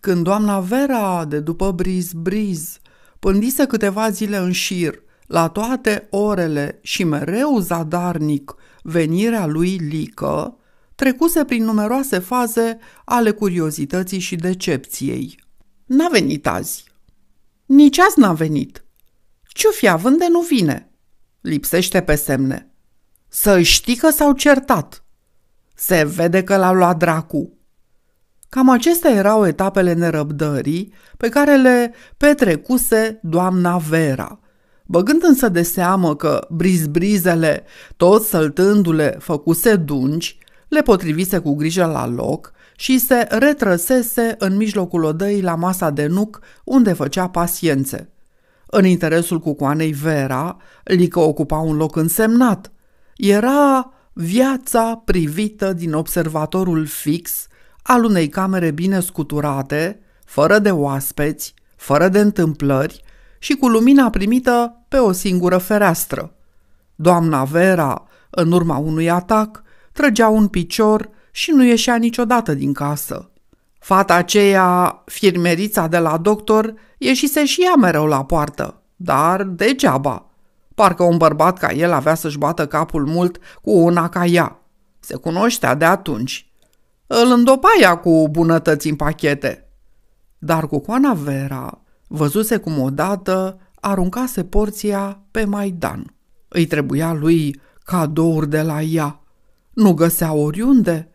Când doamna Vera, de după briz briz, pândise câteva zile în șir, la toate orele și mereu zadarnic venirea lui Lică, trecuse prin numeroase faze ale curiozității și decepției. N-a venit azi. Nici azi n-a venit. Ce având de nu vine. Lipsește pe semne. Să știi că s-au certat. Se vede că l-a luat dracu. Cam acestea erau etapele nerăbdării pe care le petrecuse doamna Vera. Băgând însă de seamă că brizbrizele, tot săltându-le, făcuse dungi, le potrivise cu grijă la loc și se retrăsese în mijlocul odăii la masa de nuc unde făcea paciențe. În interesul cucoanei Vera, Lică ocupa un loc însemnat. Era viața privită din observatorul fix – al unei camere bine scuturate, fără de oaspeți, fără de întâmplări și cu lumina primită pe o singură fereastră. Doamna Vera, în urma unui atac, trăgea un picior și nu ieșea niciodată din casă. Fata aceea, firmerița de la doctor, ieșise și ea mereu la poartă, dar degeaba. Parcă un bărbat ca el avea să-și bată capul mult cu una ca ea. Se cunoștea de atunci. Îl îndopaia cu bunătăți în pachete. Dar cu coana Vera văzuse cum odată aruncase porția pe Maidan. Îi trebuia lui cadouri de la ea. Nu găsea oriunde.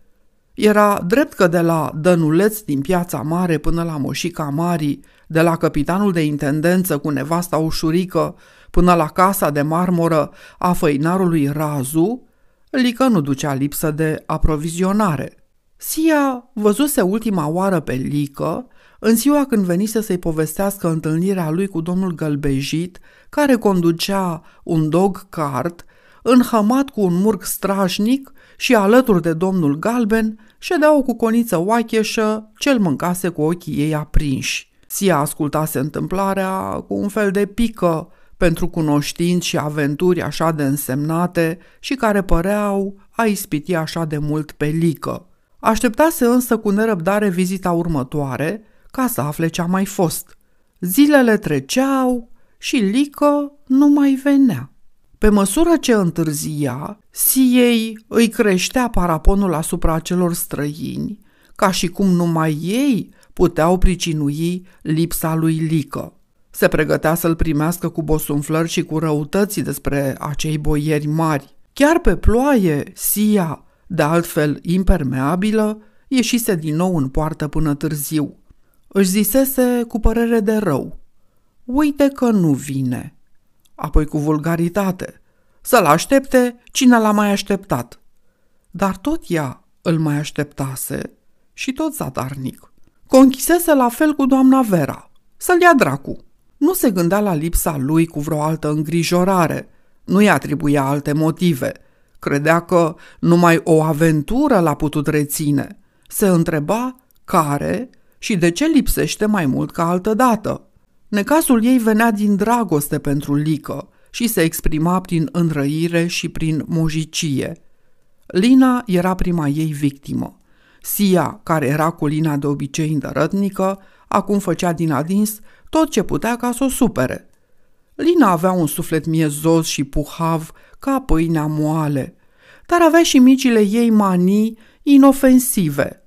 Era drept că de la Dănuleț din Piața Mare până la Moșica Marii, de la capitanul de intendență cu nevasta ușurică până la casa de marmură a făinarului Razu, Lică nu ducea lipsă de aprovizionare. Sia văzuse ultima oară pe Lică în ziua când venise să-i povestească întâlnirea lui cu domnul Gălbejit, care conducea un dog cart, înhămat cu un murg strașnic și alături de domnul Galben ședea o cuconiță oacheșă cel mâncase cu ochii ei aprinși. Sia ascultase întâmplarea cu un fel de pică pentru cunoștinți și aventuri așa de însemnate și care păreau a ispiti așa de mult pe Lică. Așteptase însă cu nerăbdare vizita următoare ca să afle ce-a mai fost. Zilele treceau și Lică nu mai venea. Pe măsură ce întârzia, Siei îi creștea paraponul asupra celor străini, ca și cum numai ei puteau pricinui lipsa lui Lică. Se pregătea să-l primească cu bosunflări și cu răutății despre acei boieri mari. Chiar pe ploaie, Sia de altfel impermeabilă, ieșise din nou în poartă până târziu. Își zisese cu părere de rău. Uite că nu vine. Apoi cu vulgaritate. Să-l aștepte cine l-a mai așteptat. Dar tot ea îl mai așteptase și tot zadarnic. Conchisese la fel cu doamna Vera. Să-l ia dracu. Nu se gândea la lipsa lui cu vreo altă îngrijorare. Nu i atribuia alte motive – Credea că numai o aventură l-a putut reține. Se întreba care și de ce lipsește mai mult ca altă dată. Necasul ei venea din dragoste pentru Lică și se exprima prin înrăire și prin mojicie. Lina era prima ei victimă. Sia, care era cu Lina de obicei îndărătnică, acum făcea din adins tot ce putea ca să o supere. Lina avea un suflet miezos și puhav ca pâinea moale, dar avea și micile ei manii inofensive.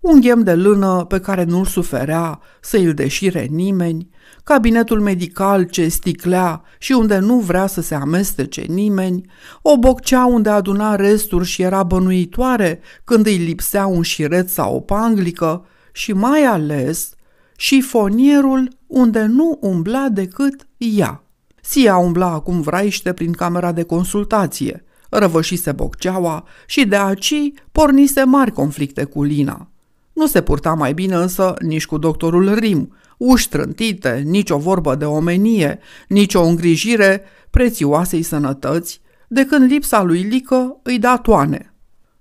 Un ghem de lână pe care nu-l suferea să îl deșire nimeni, cabinetul medical ce sticlea și unde nu vrea să se amestece nimeni, o boccea unde aduna resturi și era bănuitoare când îi lipsea un șiret sau o panglică și mai ales șifonierul unde nu umbla decât ea. Sia umbla acum vraiște prin camera de consultație, răvășise bocceaua și de aci pornise mari conflicte cu Lina. Nu se purta mai bine însă nici cu doctorul Rim, uși trântite, nicio vorbă de omenie, nicio îngrijire prețioasei sănătăți, de când lipsa lui Lică îi da toane.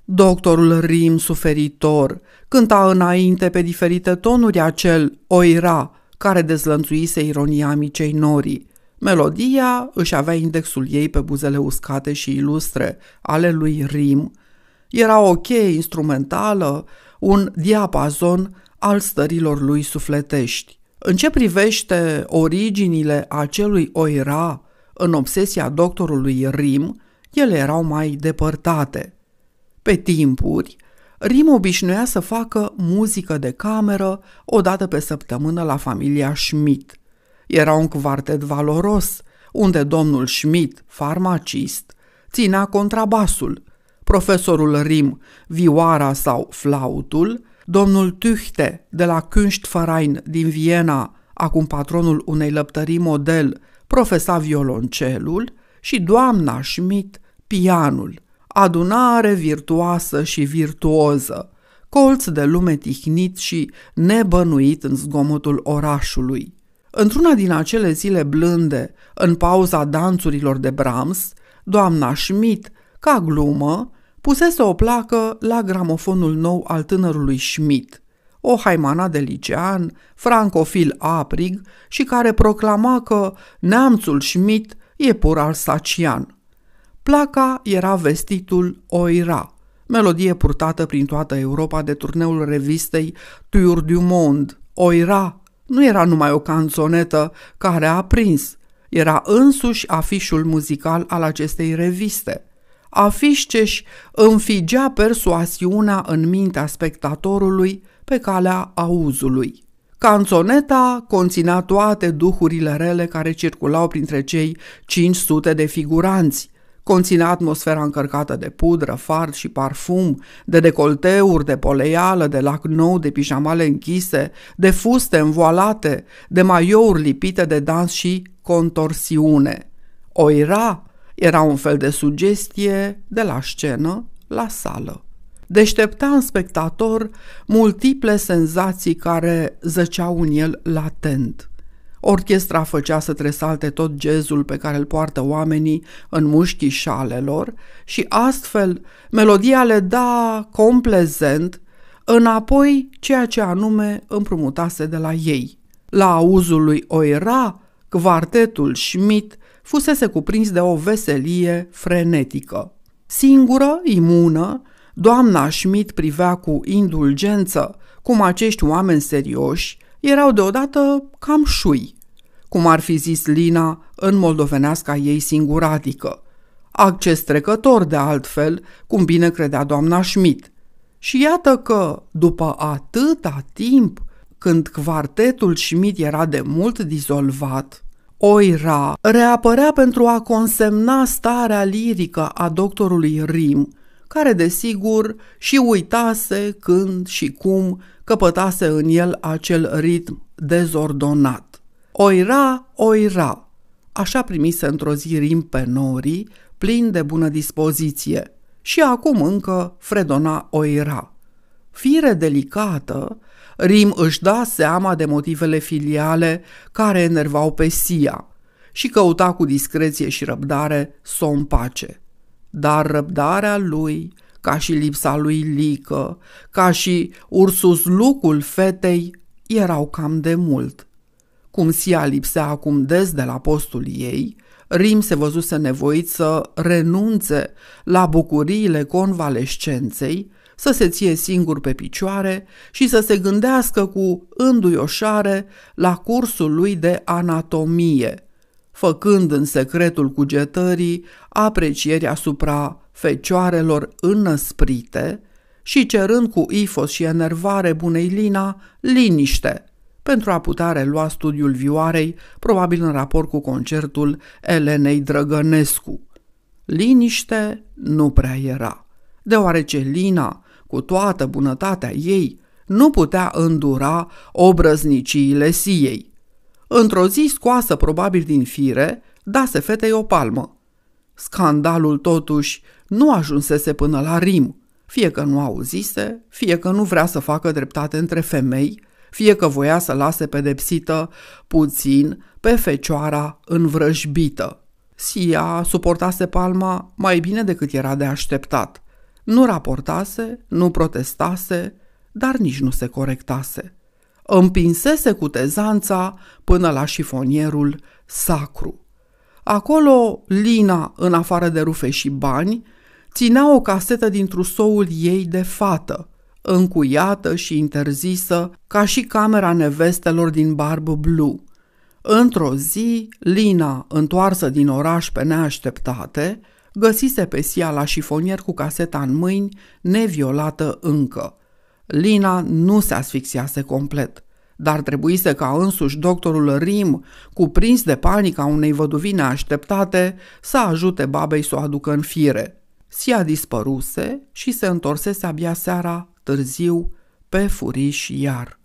Doctorul Rim suferitor cânta înainte pe diferite tonuri acel oira care dezlănțuise ironia micei norii, Melodia își avea indexul ei pe buzele uscate și ilustre ale lui Rim, era o cheie instrumentală, un diapazon al stărilor lui sufletești. În ce privește originile acelui oira în obsesia doctorului Rim, ele erau mai depărtate. Pe timpuri, Rim obișnuia să facă muzică de cameră o dată pe săptămână la familia Schmidt – era un cuvartet valoros, unde domnul Schmidt, farmacist, ținea contrabasul, profesorul Rim, vioara sau flautul, domnul Tüchte de la Künstverein din Viena, acum patronul unei lăptării model, profesa violoncelul și doamna Schmidt pianul. Adunare virtuoasă și virtuoză, colț de lume tihnit și nebănuit în zgomotul orașului. Într-una din acele zile blânde, în pauza danțurilor de Brahms, doamna Schmidt, ca glumă, pusese o placă la gramofonul nou al tânărului Schmidt, o haimana de licean, francofil aprig și care proclama că neamțul Schmidt e pur alsacian. Placa era vestitul Oira, melodie purtată prin toată Europa de turneul revistei Tour du Monde, Oira, nu era numai o canzonetă care a prins, era însuși afișul muzical al acestei reviste. Afiș ce-și înfigea persoasiunea în mintea spectatorului pe calea auzului. Canzoneta conținea toate duhurile rele care circulau printre cei 500 de figuranți, Conține atmosfera încărcată de pudră, fard și parfum, de decolteuri, de poleială, de lac nou, de pijamale închise, de fuste învoalate, de maiouri lipite de dans și contorsiune. Oira era un fel de sugestie de la scenă la sală. Deștepta în spectator multiple senzații care zăceau în el latent – Orchestra făcea să tresalte tot gezul pe care îl poartă oamenii în mușchii șalelor și astfel melodia le da complezent înapoi ceea ce anume împrumutase de la ei. La auzul lui Oira, quartetul Schmidt fusese cuprins de o veselie frenetică. Singură, imună, doamna Schmidt privea cu indulgență cum acești oameni serioși erau deodată cam șui, cum ar fi zis Lina în moldovenească ei singuratică. Acces trecător de altfel, cum bine credea doamna Schmidt. Și iată că, după atâta timp, când quartetul Schmidt era de mult dizolvat, Oira reapărea pentru a consemna starea lirică a doctorului Rim, care desigur și uitase când și cum căpătase în el acel ritm dezordonat. Oira, oira! Așa primise într-o zi rim pe norii, plin de bună dispoziție, și acum încă fredona oira. Fire delicată, Rim își da seama de motivele filiale care enervau pe Sia și căuta cu discreție și răbdare să o împace. Dar răbdarea lui ca și lipsa lui Lică, ca și ursus lucul fetei, erau cam de mult. Cum Sia lipsea acum des de la postul ei, Rim se văzuse nevoit să renunțe la bucuriile convalescenței, să se ție singur pe picioare și să se gândească cu înduioșare la cursul lui de anatomie, făcând în secretul cugetării aprecieri asupra fecioarelor înăsprite și cerând cu ifos și enervare bunei Lina liniște, pentru a putea relua studiul vioarei, probabil în raport cu concertul Elenei Drăgănescu. Liniște nu prea era, deoarece Lina, cu toată bunătatea ei, nu putea îndura obrăzniciile siei. Într-o zi scoasă probabil din fire, dase fetei o palmă – Scandalul, totuși, nu ajunsese până la Rim, fie că nu auzise, fie că nu vrea să facă dreptate între femei, fie că voia să lase pedepsită puțin pe fecioara învrăjbită. Sia suportase palma mai bine decât era de așteptat. Nu raportase, nu protestase, dar nici nu se corectase. Împinsese cu tezanța până la șifonierul sacru. Acolo Lina, în afară de rufe și bani, ținea o casetă din trusoul ei de fată, încuiată și interzisă, ca și camera nevestelor din Barb Blue. Într-o zi, Lina, întoarsă din oraș pe neașteptate, găsise pe Sia la șifonier cu caseta în mâini, neviolată încă. Lina nu se asfixiase complet – dar trebuise ca însuși doctorul Rim, cuprins de panica unei văduvine așteptate, să ajute babei să o aducă în fire. Sia dispăruse și se întorsese abia seara, târziu, pe furiș iar.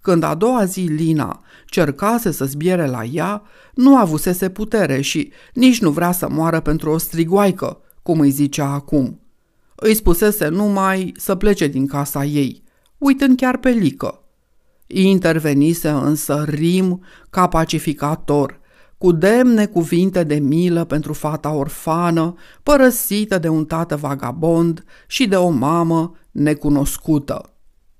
Când a doua zi Lina cercase să zbiere la ea, nu avusese putere și nici nu vrea să moară pentru o strigoaică, cum îi zicea acum. Îi spusese numai să plece din casa ei, uitând chiar pe Lică. Intervenise însă Rim ca pacificator, cu demne cuvinte de milă pentru fata orfană, părăsită de un tată vagabond și de o mamă necunoscută.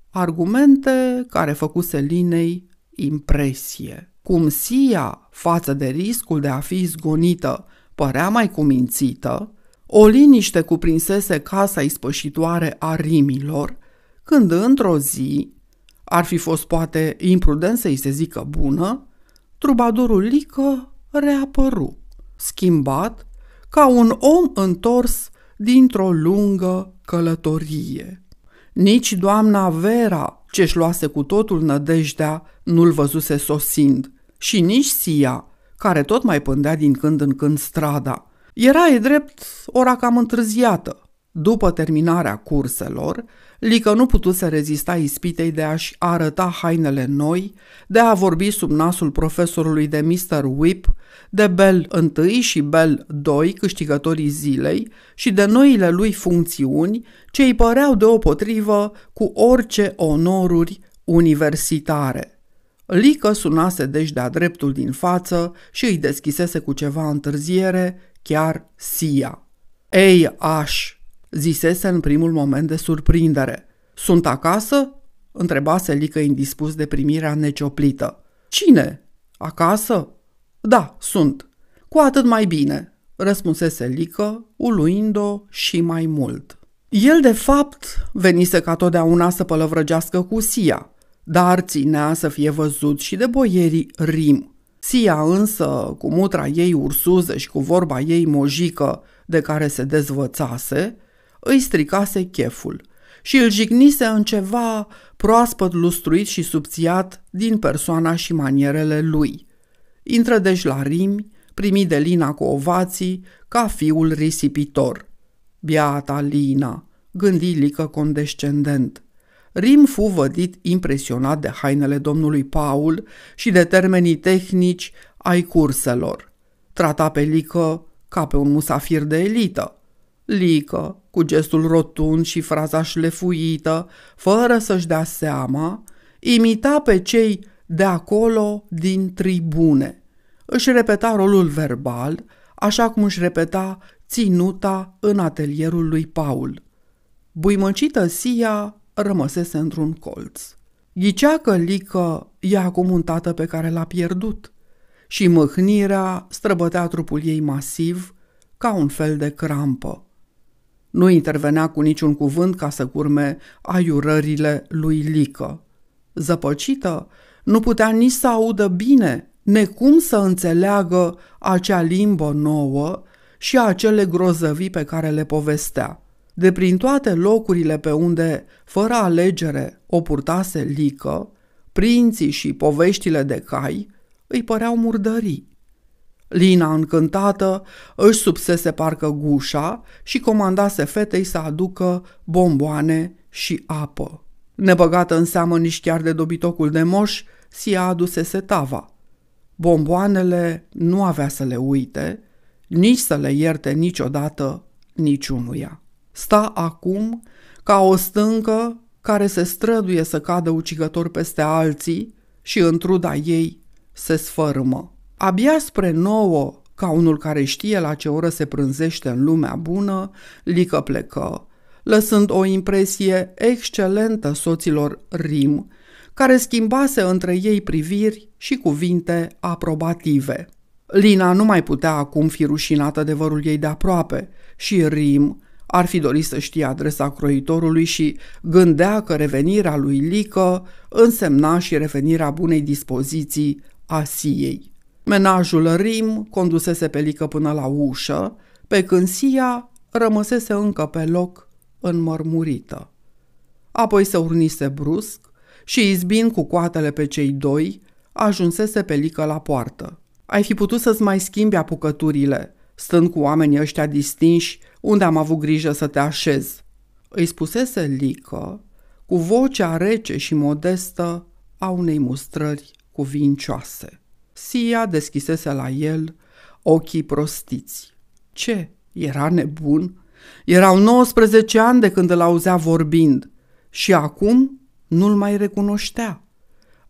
Argumente care făcuse Linei impresie. Cum Sia, față de riscul de a fi zgonită, părea mai cumințită, o liniște cuprinsese casa ispășitoare a rimilor, când într-o zi ar fi fost poate imprudent să-i se zică bună, trubadurul Lică reapăru, schimbat ca un om întors dintr-o lungă călătorie. Nici doamna Vera, ce-și luase cu totul nădejdea, nu-l văzuse sosind, și nici Sia, care tot mai pândea din când în când strada. Era e drept ora cam întârziată. După terminarea curselor, Lică nu putu să rezista ispitei de a-și arăta hainele noi, de a vorbi sub nasul profesorului de Mr. Whip, de Bell I și Bell II, câștigătorii zilei, și de noile lui funcțiuni, ce îi păreau deopotrivă cu orice onoruri universitare. Lică sunase deci de-a dreptul din față și îi deschisese cu ceva întârziere chiar Sia. Ei, aș, Zisese în primul moment de surprindere. Sunt acasă? întrebase Lică indispus de primirea necioplită. Cine? Acasă? Da, sunt. Cu atât mai bine, răspunsese Lică, uluind-o și mai mult. El, de fapt, venise ca totdeauna să pălăvrăgească cu Sia, dar ținea să fie văzut și de boierii Rim. Sia însă, cu mutra ei ursuză și cu vorba ei mojică de care se dezvățase, îi stricase cheful și îl jignise în ceva proaspăt lustruit și subțiat din persoana și manierele lui. Intră deci la rimi, primi de Lina cu ovații, ca fiul risipitor. Biata Lina, gândi Lică condescendent. Rim fu vădit impresionat de hainele domnului Paul și de termenii tehnici ai curselor. Trata pe Lică ca pe un musafir de elită, Lică, cu gestul rotund și fraza șlefuită, fără să-și dea seama, imita pe cei de acolo din tribune. Își repeta rolul verbal, așa cum își repeta ținuta în atelierul lui Paul. Buimăcită Sia rămăsese într-un colț. Ghicea că Lică e acum un tată pe care l-a pierdut și mâhnirea străbătea trupul ei masiv ca un fel de crampă nu intervenea cu niciun cuvânt ca să curme aiurările lui Lică. Zăpăcită, nu putea nici să audă bine, necum să înțeleagă acea limbă nouă și acele grozăvii pe care le povestea. De prin toate locurile pe unde, fără alegere, o purtase Lică, prinții și poveștile de cai îi păreau murdării. Lina, încântată, își subsese parcă gușa și comandase fetei să aducă bomboane și apă. Nebăgată în seamă nici chiar de dobitocul de moș, Sia adusese tava. Bomboanele nu avea să le uite, nici să le ierte niciodată niciunuia. Sta acum ca o stâncă care se străduie să cadă ucigător peste alții și în truda ei se sfărâmă. Abia spre nouă, ca unul care știe la ce oră se prânzește în lumea bună, Lică plecă, lăsând o impresie excelentă soților Rim, care schimbase între ei priviri și cuvinte aprobative. Lina nu mai putea acum fi rușinată de vărul ei de aproape și Rim ar fi dorit să știe adresa croitorului și gândea că revenirea lui Lică însemna și revenirea bunei dispoziții a Siei. Menajul Rim condusese pe Lică până la ușă, pe când Sia rămăsese încă pe loc înmărmurită. Apoi se urnise brusc și, izbind cu coatele pe cei doi, ajunsese pe Lică la poartă. Ai fi putut să-ți mai schimbi apucăturile, stând cu oamenii ăștia distinși, unde am avut grijă să te așez. Îi spusese Lică, cu vocea rece și modestă a unei mustrări cuvincioase. Sia deschisese la el ochii prostiți. Ce? Era nebun? Erau 19 ani de când îl auzea vorbind și acum nu-l mai recunoștea.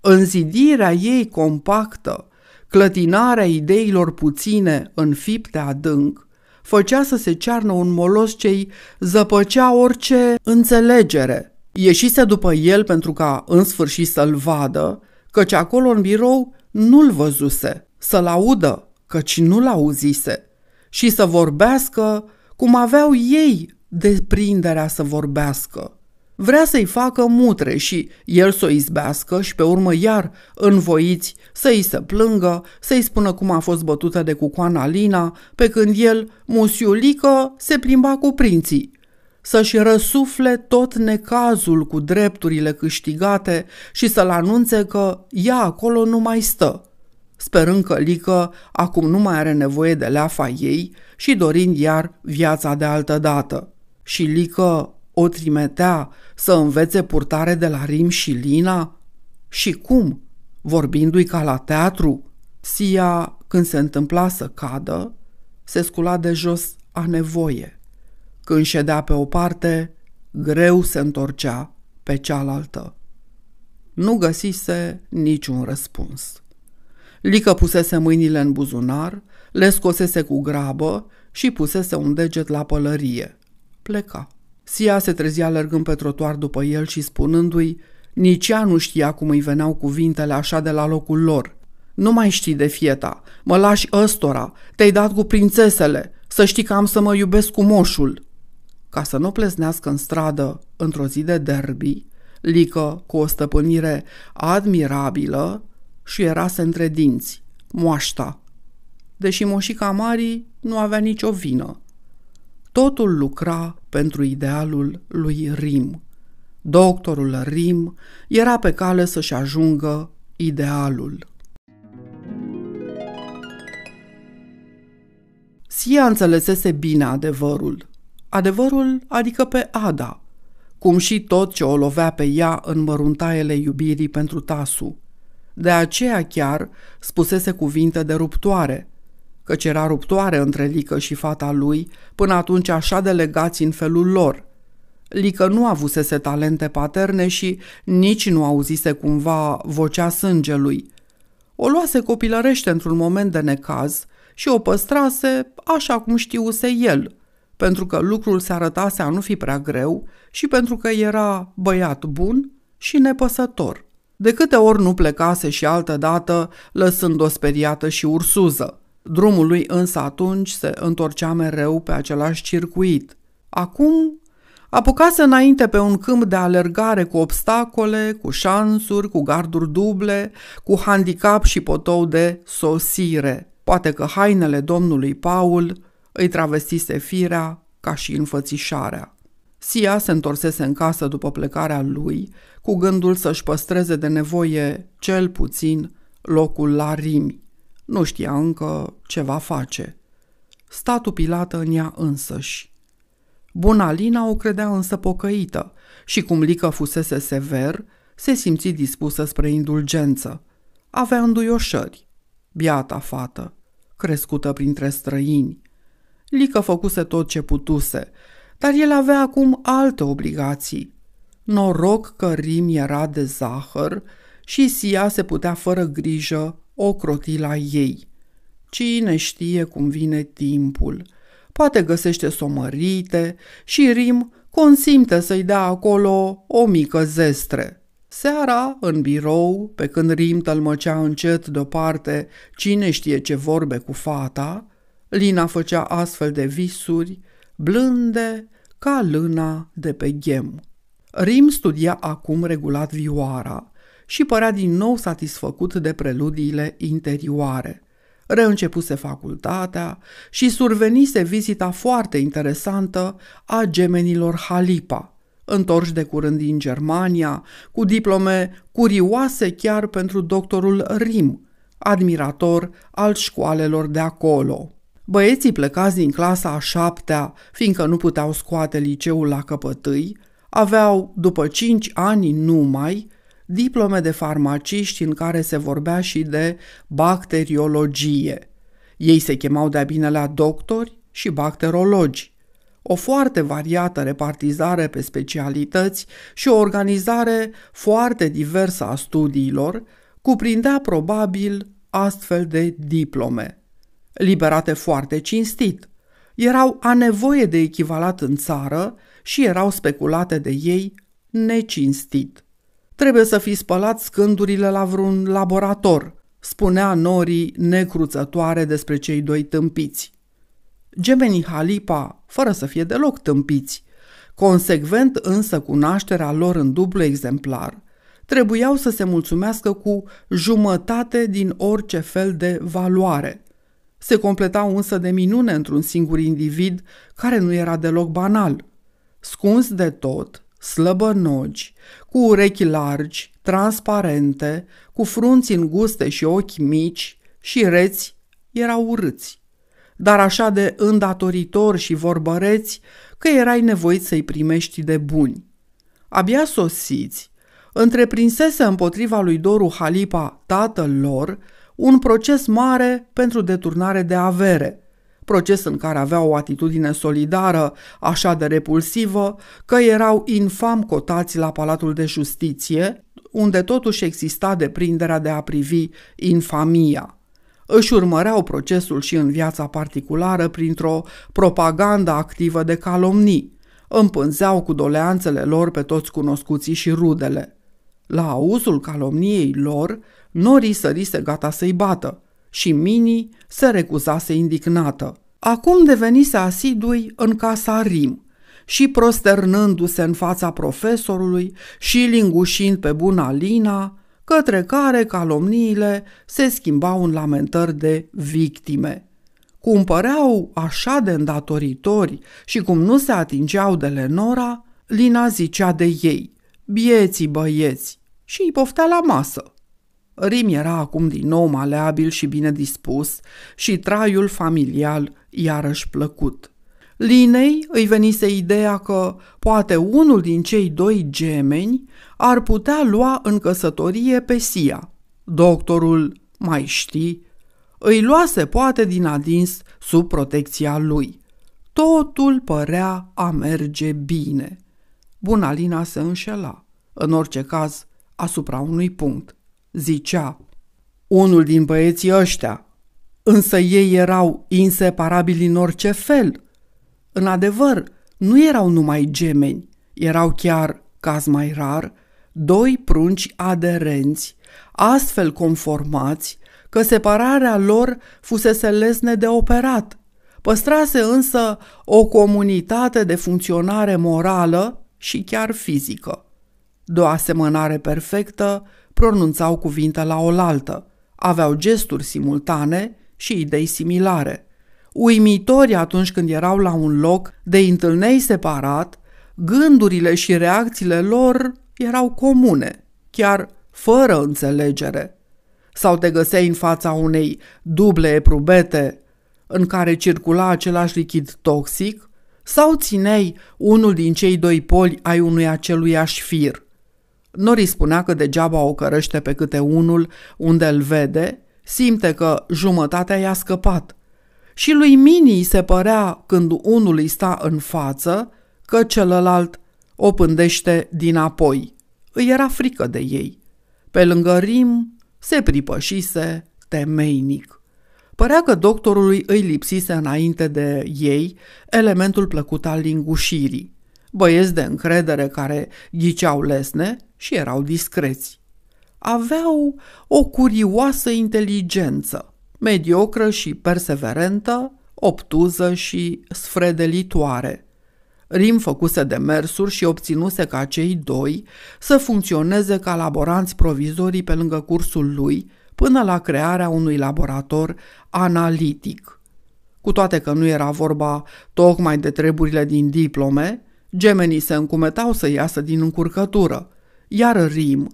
Înzidirea ei compactă, clătinarea ideilor puține fipte adânc, făcea să se cearnă un molos ce zăpăcea orice înțelegere. Ieșise după el pentru ca în sfârșit să-l vadă, căci acolo în birou nu-l văzuse, să-l audă, căci nu-l auzise, și să vorbească cum aveau ei deprinderea să vorbească. Vrea să-i facă mutre și el să o izbească și pe urmă iar învoiți să-i se plângă, să-i spună cum a fost bătută de cucoana Lina, pe când el, musiulică, se plimba cu prinții să-și răsufle tot necazul cu drepturile câștigate și să-l anunțe că ea acolo nu mai stă, sperând că Lică acum nu mai are nevoie de leafa ei și dorind iar viața de altă dată. Și Lică o trimetea să învețe purtare de la Rim și Lina? Și cum? Vorbindu-i ca la teatru? Sia, când se întâmpla să cadă, se scula de jos a nevoie. Când ședea pe o parte, greu se întorcea pe cealaltă. Nu găsise niciun răspuns. Lică pusese mâinile în buzunar, le scosese cu grabă și pusese un deget la pălărie. Pleca. Sia se trezia alergând pe trotuar după el și spunându-i nici ea nu știa cum îi veneau cuvintele așa de la locul lor. Nu mai știi de fieta, mă lași ăstora, te-ai dat cu prințesele, să știi că am să mă iubesc cu moșul ca să nu pleznească în stradă într-o zi de derby, Lică, cu o stăpânire admirabilă, și să între dinți, moașta. Deși moșica Marii nu avea nicio vină. Totul lucra pentru idealul lui Rim. Doctorul Rim era pe cale să-și ajungă idealul. Sia înțelesese bine adevărul adevărul adică pe Ada, cum și tot ce o lovea pe ea în măruntaiele iubirii pentru Tasu. De aceea chiar spusese cuvinte de ruptoare, căci era ruptoare între Lică și fata lui, până atunci așa de legați în felul lor. Lică nu avusese talente paterne și nici nu auzise cumva vocea sângelui. O luase copilărește într-un moment de necaz și o păstrase așa cum știuse el – pentru că lucrul se arătase a nu fi prea greu și pentru că era băiat bun și nepăsător. De câte ori nu plecase și altă dată, lăsând-o speriată și ursuză. Drumul lui însă atunci se întorcea mereu pe același circuit. Acum apucase înainte pe un câmp de alergare cu obstacole, cu șansuri, cu garduri duble, cu handicap și potou de sosire. Poate că hainele domnului Paul îi travestise firea ca și înfățișarea. Sia se întorsese în casă după plecarea lui, cu gândul să-și păstreze de nevoie, cel puțin, locul la Rimi. Nu știa încă ce va face. Statul pilată în ea însăși. Lina o credea însă pocăită și cum Lică fusese sever, se simți dispusă spre indulgență. Avea înduioșări. Biata fată, crescută printre străini, Lică făcuse tot ce putuse, dar el avea acum alte obligații. Noroc că Rim era de zahăr și Sia se putea fără grijă ocroti la ei. Cine știe cum vine timpul? Poate găsește somărite și Rim consimte să-i dea acolo o mică zestre. Seara, în birou, pe când Rim tălmăcea încet deoparte cine știe ce vorbe cu fata, Lina făcea astfel de visuri, blânde ca lâna de pe ghem. Rim studia acum regulat vioara și părea din nou satisfăcut de preludiile interioare. Reîncepuse facultatea și survenise vizita foarte interesantă a gemenilor Halipa – întorși de curând din Germania, cu diplome curioase chiar pentru doctorul Rim, admirator al școalelor de acolo. Băieții plecați din clasa a șaptea, fiindcă nu puteau scoate liceul la căpătâi, aveau, după cinci ani numai, diplome de farmaciști în care se vorbea și de bacteriologie. Ei se chemau de-a binelea doctori și bacterologi. O foarte variată repartizare pe specialități și o organizare foarte diversă a studiilor cuprindea probabil astfel de diplome liberate foarte cinstit. Erau a nevoie de echivalat în țară și erau speculate de ei necinstit. Trebuie să fi spălat scândurile la vreun laborator, spunea Nori necruțătoare despre cei doi tâmpiți. Gemenii Halipa, fără să fie deloc tâmpiți, consecvent însă cu nașterea lor în dublu exemplar, trebuiau să se mulțumească cu jumătate din orice fel de valoare se completau însă de minune într-un singur individ care nu era deloc banal. Scuns de tot, slăbănogi, cu urechi largi, transparente, cu frunți înguste și ochi mici și reți, erau urâți. Dar așa de îndatoritor și vorbăreți că erai nevoit să-i primești de buni. Abia sosiți, întreprinsese împotriva lui Doru Halipa, tatăl lor, un proces mare pentru deturnare de avere, proces în care avea o atitudine solidară, așa de repulsivă, că erau infam cotați la Palatul de Justiție, unde totuși exista deprinderea de a privi infamia – își urmăreau procesul și în viața particulară printr-o propagandă activă de calomnii, împânzeau cu doleanțele lor pe toți cunoscuții și rudele. La auzul calomniei lor, Norii sărise gata să-i bată și Mini se recuzase indignată. Acum devenise asidui în casa Rim și prosternându-se în fața profesorului și lingușind pe buna Lina, către care calomniile se schimbau în lamentări de victime. Cum păreau așa de îndatoritori și cum nu se atingeau de Lenora, Lina zicea de ei, bieții băieți, și îi poftea la masă. Rim era acum din nou maleabil și bine dispus și traiul familial iarăși plăcut. Linei îi venise ideea că poate unul din cei doi gemeni ar putea lua în căsătorie pe Sia. Doctorul, mai știi, îi luase poate din adins sub protecția lui. Totul părea a merge bine. Bunalina se înșela, în orice caz, asupra unui punct zicea, unul din băieții ăștia. Însă ei erau inseparabili în orice fel. În adevăr, nu erau numai gemeni, erau chiar, caz mai rar, doi prunci aderenți, astfel conformați că separarea lor fusese lesne de operat. Păstrase însă o comunitate de funcționare morală și chiar fizică. De o asemănare perfectă pronunțau cuvinte la oaltă, aveau gesturi simultane și idei similare. Uimitori atunci când erau la un loc de întâlnei separat, gândurile și reacțiile lor erau comune, chiar fără înțelegere. Sau te găseai în fața unei duble eprubete în care circula același lichid toxic, sau țineai unul din cei doi poli ai unui aceluiași fir – Nori spunea că degeaba o cărăște pe câte unul unde îl vede, simte că jumătatea i-a scăpat. Și lui Mini se părea când unul îi sta în față că celălalt o pândește dinapoi. Îi era frică de ei. Pe lângă Rim se pripășise temeinic. Părea că doctorului îi lipsise înainte de ei elementul plăcut al lingușirii. Băieți de încredere care ghiceau lesne și erau discreți. Aveau o curioasă inteligență, mediocră și perseverentă, obtuză și sfredelitoare. Rim făcuse demersuri și obținuse ca cei doi să funcționeze ca laboranți provizorii pe lângă cursul lui, până la crearea unui laborator analitic. Cu toate că nu era vorba tocmai de treburile din diplome, gemenii se încumetau să iasă din încurcătură – iar Rim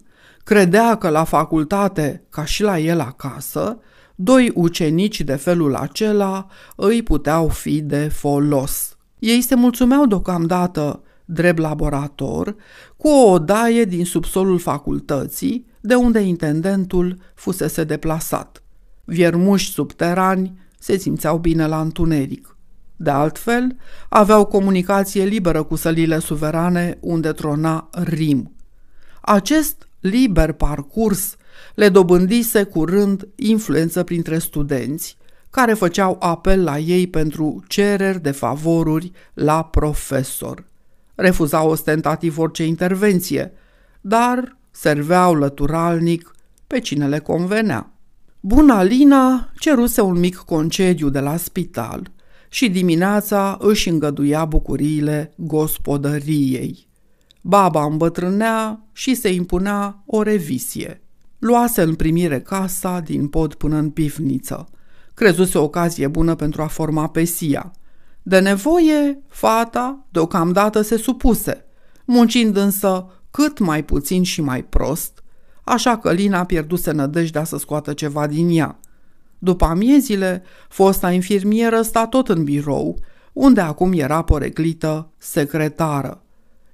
credea că la facultate, ca și la el acasă, doi ucenici de felul acela îi puteau fi de folos. Ei se mulțumeau deocamdată, drept laborator, cu o odaie din subsolul facultății, de unde intendentul fusese deplasat. Viermuși subterani se simțeau bine la întuneric. De altfel, aveau comunicație liberă cu sălile suverane unde trona Rim. Acest liber parcurs le dobândise curând influență printre studenți, care făceau apel la ei pentru cereri de favoruri la profesor. Refuzau ostentativ orice intervenție, dar serveau lăturalnic pe cine le convenea. Buna Lina ceruse un mic concediu de la spital și dimineața își îngăduia bucuriile gospodăriei. Baba îmbătrânea și se impunea o revisie. Luase în primire casa din pod până în pivniță. Crezuse o ocazie bună pentru a forma pesia. De nevoie, fata deocamdată se supuse, muncind însă cât mai puțin și mai prost, așa că Lina pierduse nădejdea să scoată ceva din ea. După amiezile, fosta infirmieră sta tot în birou, unde acum era poreclită secretară.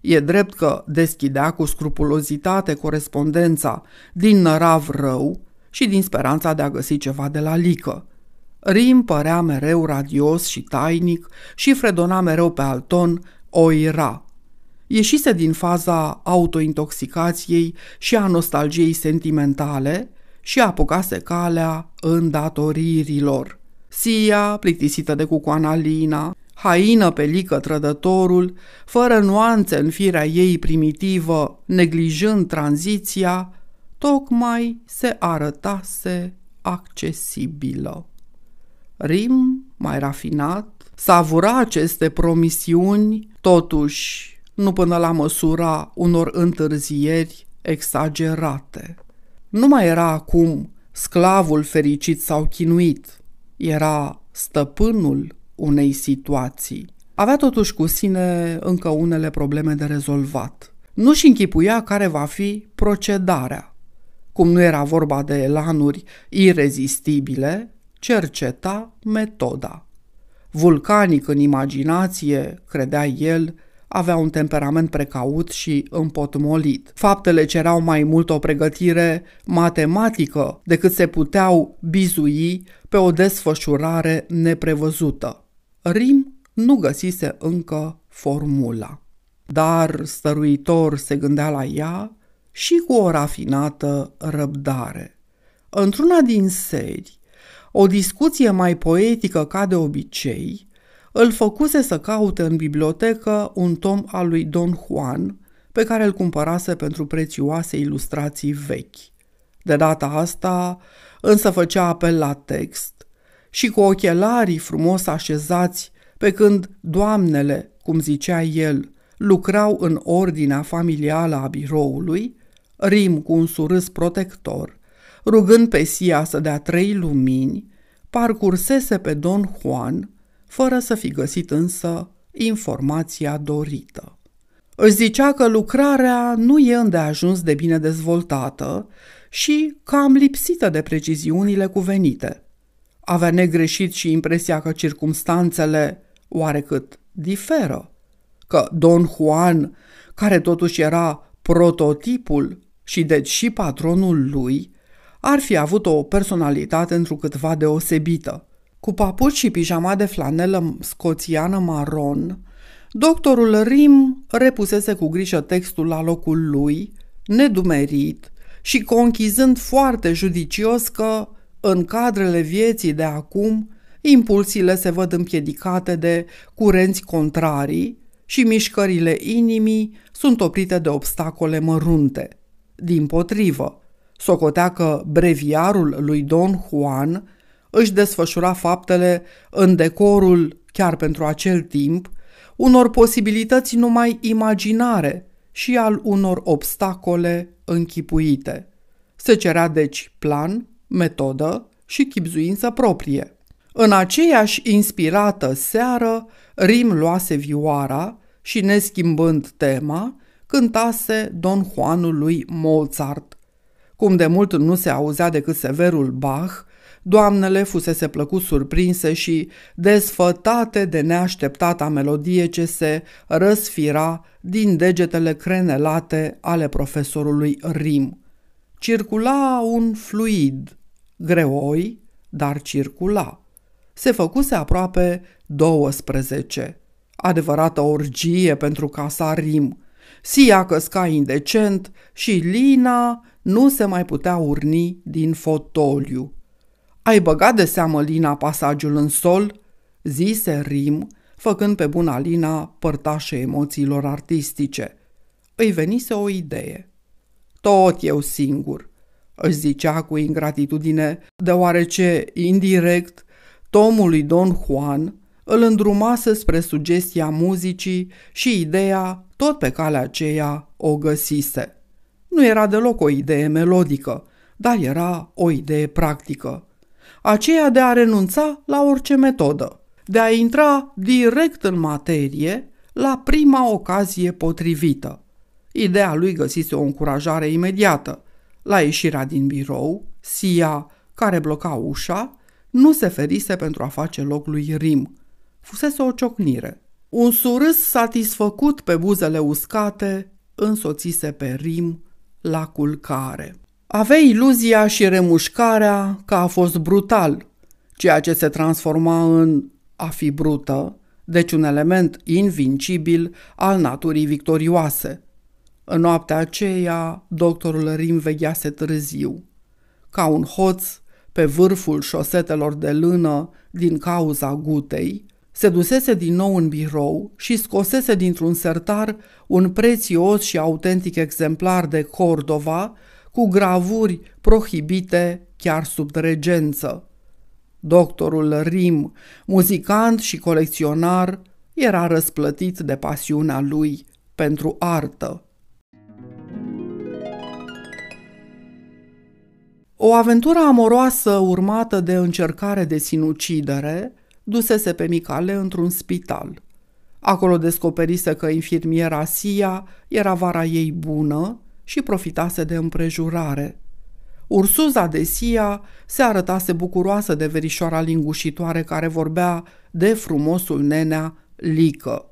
E drept că deschidea cu scrupulozitate corespondența din nărav rău și din speranța de a găsi ceva de la Lică. Rim părea mereu radios și tainic și fredona mereu pe alton ira. Ieșise din faza autointoxicației și a nostalgiei sentimentale și apucase calea îndatoririlor. Sia, plictisită de cucoana Lina, haină lică trădătorul, fără nuanțe în firea ei primitivă, neglijând tranziția, tocmai se arătase accesibilă. Rim, mai rafinat, savura aceste promisiuni, totuși nu până la măsura unor întârzieri exagerate. Nu mai era acum sclavul fericit sau chinuit, era stăpânul unei situații. Avea totuși cu sine încă unele probleme de rezolvat. Nu-și închipuia care va fi procedarea. Cum nu era vorba de elanuri irezistibile, cerceta metoda. Vulcanic în imaginație, credea el, avea un temperament precaut și împotmolit. Faptele cerau mai mult o pregătire matematică decât se puteau bizui pe o desfășurare neprevăzută. Rim nu găsise încă formula, dar stăruitor se gândea la ea și cu o rafinată răbdare. Într-una din seri, o discuție mai poetică ca de obicei, îl făcuse să caute în bibliotecă un tom al lui Don Juan, pe care îl cumpărase pentru prețioase ilustrații vechi. De data asta, însă făcea apel la text și cu ochelarii frumos așezați, pe când doamnele, cum zicea el, lucrau în ordinea familială a biroului, Rim cu un surâs protector, rugând pe Sia să dea trei lumini, parcursese pe Don Juan, fără să fi găsit însă informația dorită. Își zicea că lucrarea nu e îndeajuns de bine dezvoltată și cam lipsită de preciziunile cuvenite – avea negreșit și impresia că circumstanțele oarecât diferă, că Don Juan, care totuși era prototipul și deci și patronul lui, ar fi avut o personalitate întrucâtva deosebită. Cu papuci și pijama de flanelă scoțiană maron, doctorul Rim repusese cu grijă textul la locul lui, nedumerit și conchizând foarte judicios că în cadrele vieții de acum, impulsiile se văd împiedicate de curenți contrarii și mișcările inimii sunt oprite de obstacole mărunte. Din potrivă, socotea că breviarul lui Don Juan își desfășura faptele în decorul, chiar pentru acel timp, unor posibilități numai imaginare și al unor obstacole închipuite. Se cerea deci plan, metodă și chipzuință proprie. În aceeași inspirată seară, Rim luase vioara și, neschimbând tema, cântase Don Juanul lui Mozart. Cum de mult nu se auzea decât severul Bach, doamnele fusese plăcut surprinse și desfătate de neașteptata melodie ce se răsfira din degetele crenelate ale profesorului Rim. Circula un fluid – greoi, dar circula. Se făcuse aproape 12. Adevărată orgie pentru casa Rim. Sia căsca indecent și Lina nu se mai putea urni din fotoliu. Ai băgat de seamă Lina pasajul în sol?" zise Rim, făcând pe buna Lina părtașe emoțiilor artistice. Îi venise o idee. Tot eu singur își zicea cu ingratitudine, deoarece, indirect, tomului Don Juan îl îndrumase spre sugestia muzicii și ideea, tot pe calea aceea, o găsise. Nu era deloc o idee melodică, dar era o idee practică. Aceea de a renunța la orice metodă, de a intra direct în materie la prima ocazie potrivită. Ideea lui găsise o încurajare imediată – la ieșirea din birou, Sia, care bloca ușa, nu se ferise pentru a face loc lui Rim. Fusese o ciocnire. Un surâs satisfăcut pe buzele uscate însoțise pe Rim la culcare. Avea iluzia și remușcarea că a fost brutal, ceea ce se transforma în a fi brută, deci un element invincibil al naturii victorioase – în noaptea aceea, doctorul Rim veghease târziu. Ca un hoț, pe vârful șosetelor de lână din cauza gutei, se dusese din nou în birou și scosese dintr-un sertar un prețios și autentic exemplar de Cordova cu gravuri prohibite chiar sub regență. Doctorul Rim, muzicant și colecționar, era răsplătit de pasiunea lui pentru artă. O aventură amoroasă urmată de încercare de sinucidere dusese pe Micale într-un spital. Acolo descoperise că infirmiera Sia era vara ei bună și profitase de împrejurare. Ursuza de Sia se arătase bucuroasă de verișoara lingușitoare care vorbea de frumosul nenea Lică.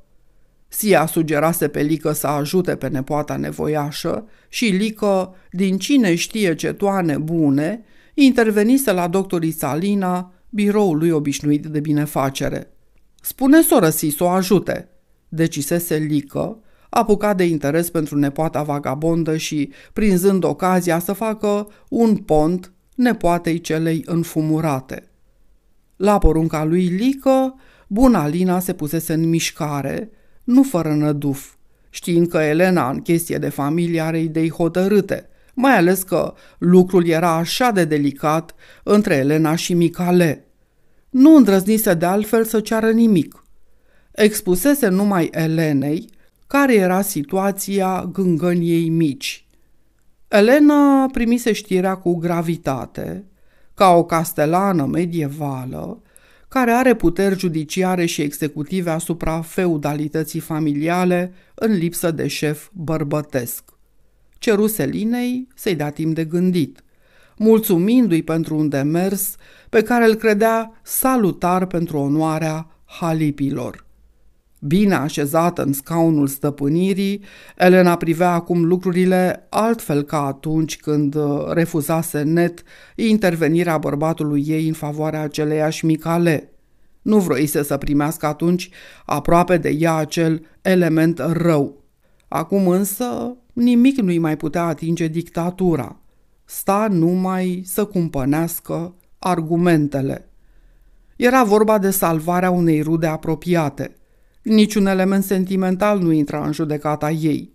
Sia sugerase pe Lică să ajute pe nepoata nevoiașă și Lică, din cine știe ce toane bune, intervenise la doctorii Salina, biroul lui obișnuit de binefacere. Spune soră si să o ajute, decisese Lică, apucat de interes pentru nepoata vagabondă și, prinzând ocazia, să facă un pont nepoatei celei înfumurate. La porunca lui Lică, buna Lina se pusese în mișcare nu fără năduf, știind că Elena în chestie de familie are idei hotărâte, mai ales că lucrul era așa de delicat între Elena și Micale. Nu îndrăznise de altfel să ceară nimic. Expusese numai Elenei care era situația gângăniei mici. Elena primise știrea cu gravitate, ca o castelană medievală, care are puteri judiciare și executive asupra feudalității familiale în lipsă de șef bărbătesc. Ceruse Linei să-i dea timp de gândit, mulțumindu-i pentru un demers pe care îl credea salutar pentru onoarea halipilor. Bine așezată în scaunul stăpânirii, Elena privea acum lucrurile altfel ca atunci când uh, refuzase net intervenirea bărbatului ei în favoarea aceleiași micale. Nu vroise să primească atunci aproape de ea acel element rău. Acum însă nimic nu-i mai putea atinge dictatura. Sta numai să cumpănească argumentele. Era vorba de salvarea unei rude apropiate – Niciun element sentimental nu intra în judecata ei.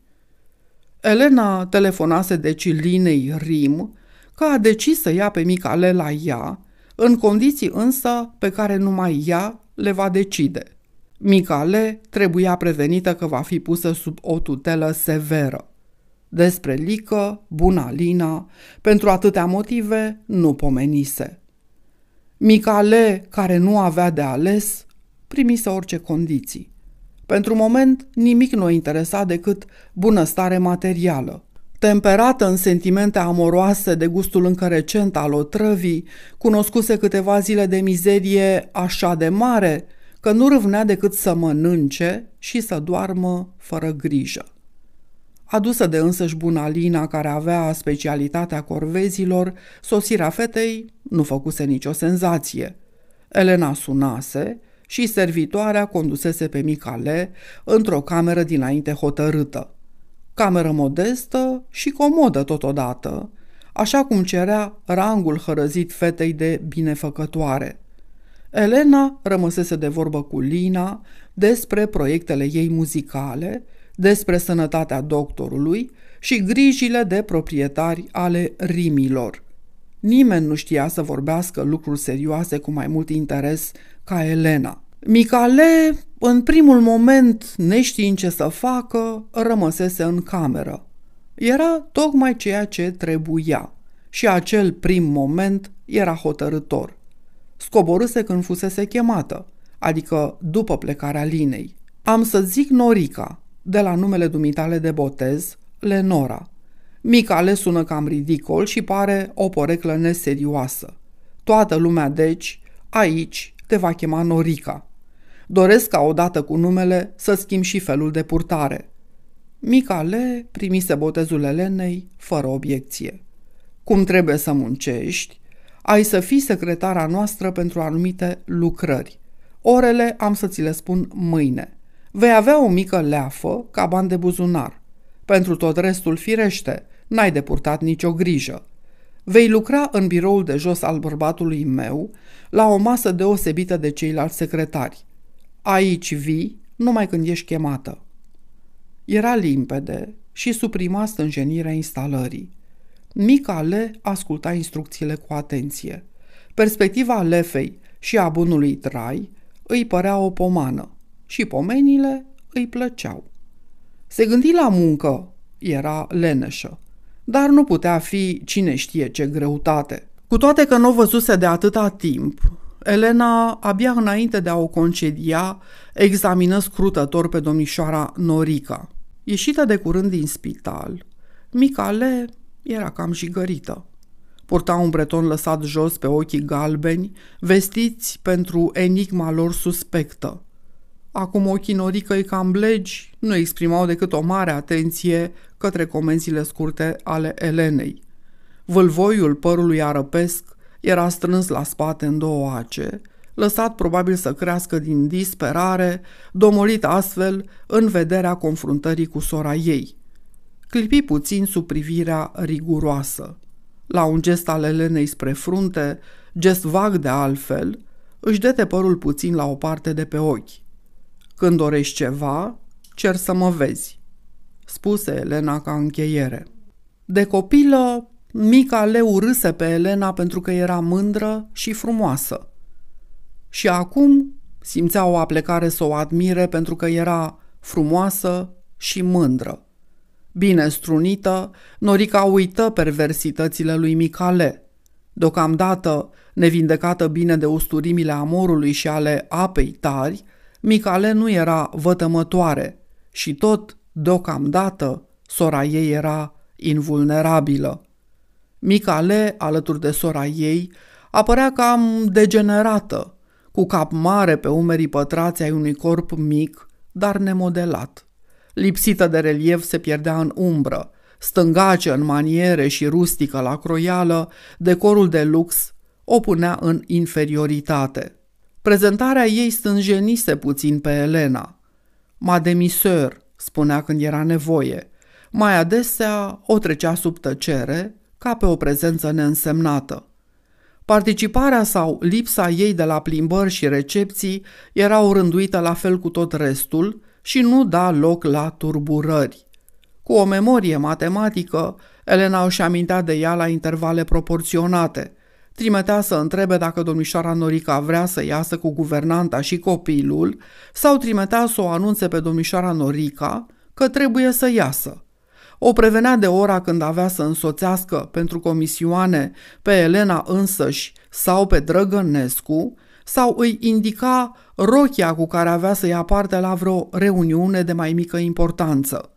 Elena telefonase de Cilinei Rim că a decis să ia pe Micale la ea, în condiții însă pe care numai ea le va decide. Micale trebuia prevenită că va fi pusă sub o tutelă severă. Despre Lică, buna Lina, pentru atâtea motive nu pomenise. Micale, care nu avea de ales, primise orice condiții. Pentru moment, nimic nu o interesa decât bunăstare materială. Temperată în sentimente amoroase de gustul încă recent al otrăvii, cunoscuse câteva zile de mizerie așa de mare, că nu râvnea decât să mănânce și să doarmă fără grijă. Adusă de însăși bunalina care avea specialitatea corvezilor, sosirea fetei nu făcuse nicio senzație. Elena sunase și servitoarea condusese pe Micale într-o cameră dinainte hotărâtă. Cameră modestă și comodă totodată, așa cum cerea rangul hărăzit fetei de binefăcătoare. Elena rămăsese de vorbă cu Lina despre proiectele ei muzicale, despre sănătatea doctorului și grijile de proprietari ale rimilor. Nimeni nu știa să vorbească lucruri serioase cu mai mult interes ca Elena. Micale, în primul moment, neștiind ce să facă, rămăsese în cameră. Era tocmai ceea ce trebuia și acel prim moment era hotărător. Scoboruse când fusese chemată, adică după plecarea linei. Am să zic Norica, de la numele dumitale de botez, Lenora. Micale sună cam ridicol și pare o poreclă neserioasă. Toată lumea, deci, aici te va chema Norica doresc ca odată cu numele să schimb și felul de purtare. Mica Le primise botezul Elenei fără obiecție. Cum trebuie să muncești, ai să fii secretara noastră pentru anumite lucrări. Orele am să ți le spun mâine. Vei avea o mică leafă ca bani de buzunar. Pentru tot restul, firește, n-ai de purtat nicio grijă. Vei lucra în biroul de jos al bărbatului meu, la o masă deosebită de ceilalți secretari. Aici vii numai când ești chemată. Era limpede și suprima stânjenirea instalării. Mica Le asculta instrucțiile cu atenție. Perspectiva Lefei și a bunului trai îi părea o pomană și pomenile îi plăceau. Se gândi la muncă, era leneșă, dar nu putea fi cine știe ce greutate. Cu toate că nu o văzuse de atâta timp, Elena, abia înainte de a o concedia, examină scrutător pe domnișoara Norica. Ieșită de curând din spital, Micale era cam jigărită. Purta un breton lăsat jos pe ochii galbeni, vestiți pentru enigma lor suspectă. Acum ochii noricăi cam blegi nu exprimau decât o mare atenție către comenzile scurte ale Elenei. Vâlvoiul părului arăpesc era strâns la spate în două ace, lăsat probabil să crească din disperare, domolit astfel în vederea confruntării cu sora ei. Clipi puțin sub privirea riguroasă. La un gest al Elenei spre frunte, gest vag de altfel, își dete părul puțin la o parte de pe ochi. Când dorești ceva, cer să mă vezi, spuse Elena ca încheiere. De copilă Mica le urâse pe Elena pentru că era mândră și frumoasă. Și acum simțea o aplecare să o admire pentru că era frumoasă și mândră. Bine strunită, Norica uită perversitățile lui Micale. Deocamdată, nevindecată bine de usturimile amorului și ale apei tari, Micale nu era vătămătoare și tot, deocamdată, sora ei era invulnerabilă. Micale, alături de sora ei, apărea cam degenerată, cu cap mare pe umerii pătrați ai unui corp mic, dar nemodelat. Lipsită de relief se pierdea în umbră, stângace în maniere și rustică la croială, decorul de lux o punea în inferioritate. Prezentarea ei stânjenise puțin pe Elena. Ma spunea când era nevoie. Mai adesea o trecea sub tăcere, ca pe o prezență neînsemnată. Participarea sau lipsa ei de la plimbări și recepții era o rânduită la fel cu tot restul și nu da loc la turburări. Cu o memorie matematică, Elena își amintea de ea la intervale proporționate. Trimetea să întrebe dacă domnișoara Norica vrea să iasă cu guvernanta și copilul sau trimetea să o anunțe pe domnișoara Norica că trebuie să iasă. O prevenea de ora când avea să însoțească pentru comisioane pe Elena însăși sau pe Drăgănescu, sau îi indica rochia cu care avea să ia parte la vreo reuniune de mai mică importanță.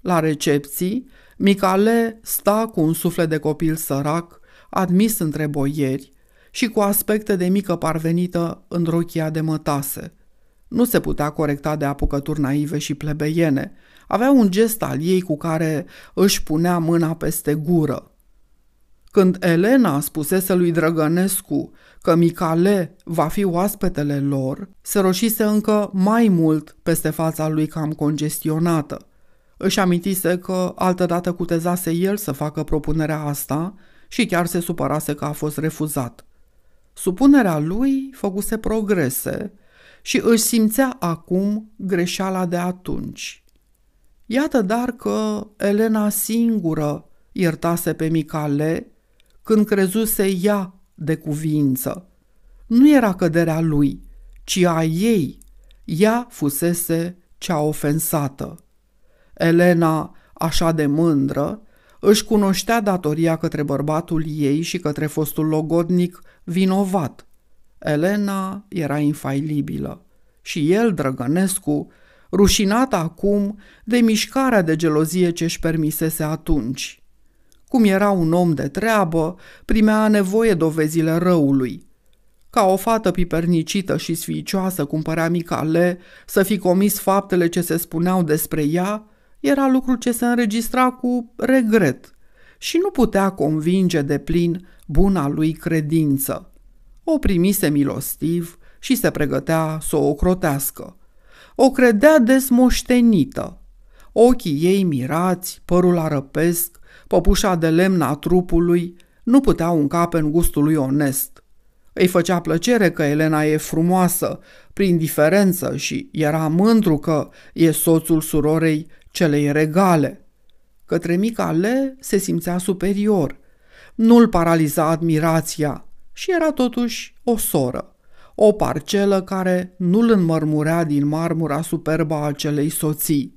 La recepții, Micale sta cu un suflet de copil sărac, admis între boieri și cu aspecte de mică parvenită în rochia de mătase. Nu se putea corecta de apucături naive și plebeiene, avea un gest al ei cu care își punea mâna peste gură. Când Elena spusese lui Drăgănescu că Micale va fi oaspetele lor, se roșise încă mai mult peste fața lui cam congestionată. Își amintise că altădată cutezase el să facă propunerea asta și chiar se supărase că a fost refuzat. Supunerea lui făcuse progrese și își simțea acum greșeala de atunci. Iată dar că Elena singură iertase pe Micale când crezuse ea de cuvință. Nu era căderea lui, ci a ei. Ea fusese cea ofensată. Elena, așa de mândră, își cunoștea datoria către bărbatul ei și către fostul logodnic vinovat. Elena era infailibilă și el, Drăgănescu, rușinată acum de mișcarea de gelozie ce își permisese atunci. Cum era un om de treabă, primea nevoie dovezile răului. Ca o fată pipernicită și sfiicioasă cumpărea micale să fi comis faptele ce se spuneau despre ea, era lucru ce se înregistra cu regret și nu putea convinge de plin buna lui credință. O primise milostiv și se pregătea să o ocrotească o credea desmoștenită. Ochii ei mirați, părul arăpesc, păpușa de lemn a trupului, nu puteau încape în gustul lui onest. Îi făcea plăcere că Elena e frumoasă, prin diferență și era mândru că e soțul surorei celei regale. Către mica Le se simțea superior. Nu-l paraliza admirația și era totuși o soră o parcelă care nu-l înmărmurea din marmura superbă a acelei soții.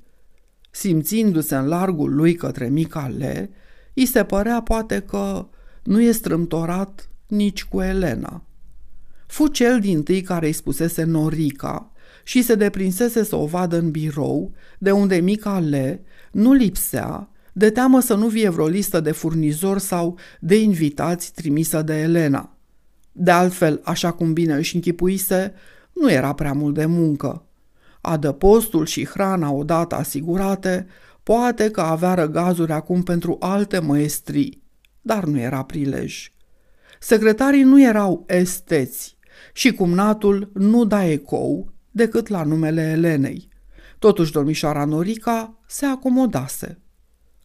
Simțindu-se în largul lui către mica Le, îi se părea poate că nu e strâmtorat nici cu Elena. Fu cel din tâi care îi spusese Norica și se deprinsese să o vadă în birou, de unde mica Le nu lipsea, de teamă să nu vie vreo listă de furnizori sau de invitați trimisă de Elena. De altfel, așa cum bine își închipuise, nu era prea mult de muncă. Adăpostul și hrana odată asigurate, poate că avea răgazuri acum pentru alte măestrii, dar nu era prilej. Secretarii nu erau esteți și cumnatul nu da ecou decât la numele Elenei. Totuși, domnișoara Norica se acomodase.